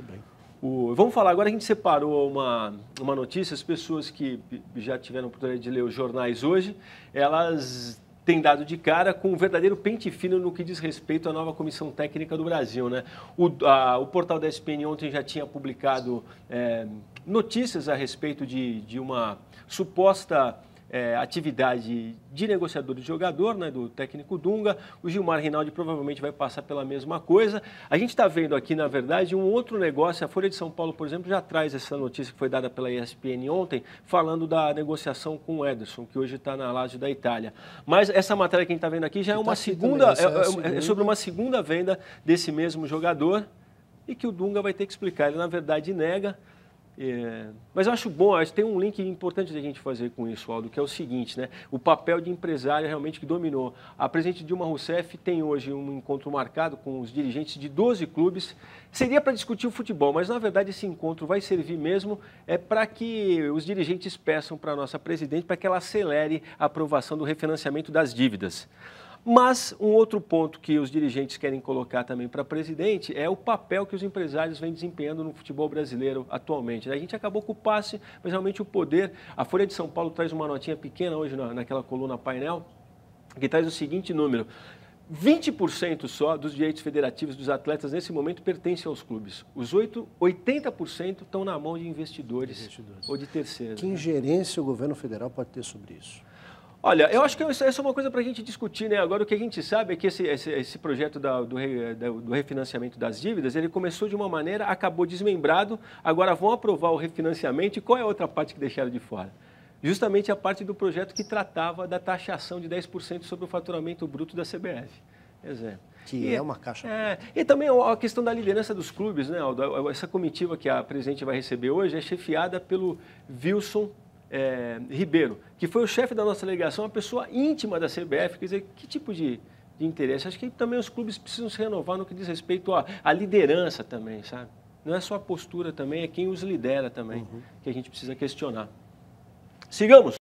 Muito bem. O, vamos falar agora, a gente separou uma, uma notícia, as pessoas que já tiveram a oportunidade de ler os jornais hoje, elas têm dado de cara com um verdadeiro pente fino no que diz respeito à nova comissão técnica do Brasil. Né? O, a, o portal da SPN ontem já tinha publicado é, notícias a respeito de, de uma suposta é, atividade de negociador de jogador, né, do técnico Dunga. O Gilmar Rinaldi provavelmente vai passar pela mesma coisa. A gente está vendo aqui, na verdade, um outro negócio. A Folha de São Paulo, por exemplo, já traz essa notícia que foi dada pela ESPN ontem, falando da negociação com o Ederson, que hoje está na Lazio da Itália. Mas essa matéria que a gente está vendo aqui já é tá uma tá segunda, é é, é, é, segunda, é sobre uma segunda venda desse mesmo jogador e que o Dunga vai ter que explicar. Ele, na verdade, nega. É, mas eu acho bom, acho, tem um link importante da gente fazer com isso, Aldo, que é o seguinte, né? O papel de empresário realmente que dominou. A presidente Dilma Rousseff tem hoje um encontro marcado com os dirigentes de 12 clubes. Seria para discutir o futebol, mas na verdade esse encontro vai servir mesmo é para que os dirigentes peçam para a nossa presidente para que ela acelere a aprovação do refinanciamento das dívidas. Mas um outro ponto que os dirigentes querem colocar também para presidente é o papel que os empresários vêm desempenhando no futebol brasileiro atualmente. Né? A gente acabou com o passe, mas realmente o poder. A Folha de São Paulo traz uma notinha pequena hoje na, naquela coluna painel, que traz o seguinte número. 20% só dos direitos federativos dos atletas nesse momento pertencem aos clubes. Os 8, 80% estão na mão de investidores, investidores. ou de terceiros. Que né? ingerência né? o governo federal pode ter sobre isso? Olha, eu acho que essa é uma coisa para a gente discutir, né? Agora, o que a gente sabe é que esse, esse, esse projeto da, do, re, do, refinanciamento das dívidas, ele começou de uma maneira, acabou desmembrado, agora vão aprovar o refinanciamento e qual é a outra parte que deixaram de fora? Justamente a parte do projeto que tratava da taxação de 10% sobre o faturamento bruto da CBF. Exemplo. Que e, é uma caixa. É, e também a questão da liderança dos clubes, né, Aldo? Essa comitiva que a presidente vai receber hoje é chefiada pelo Wilson é, Ribeiro, que foi o chefe da nossa delegação, uma pessoa íntima da CBF, quer dizer, que tipo de, de interesse? Acho que também os clubes precisam se renovar no que diz respeito à, à liderança também, sabe? Não é só a postura também, é quem os lidera também, uhum. que a gente precisa questionar. Sigamos!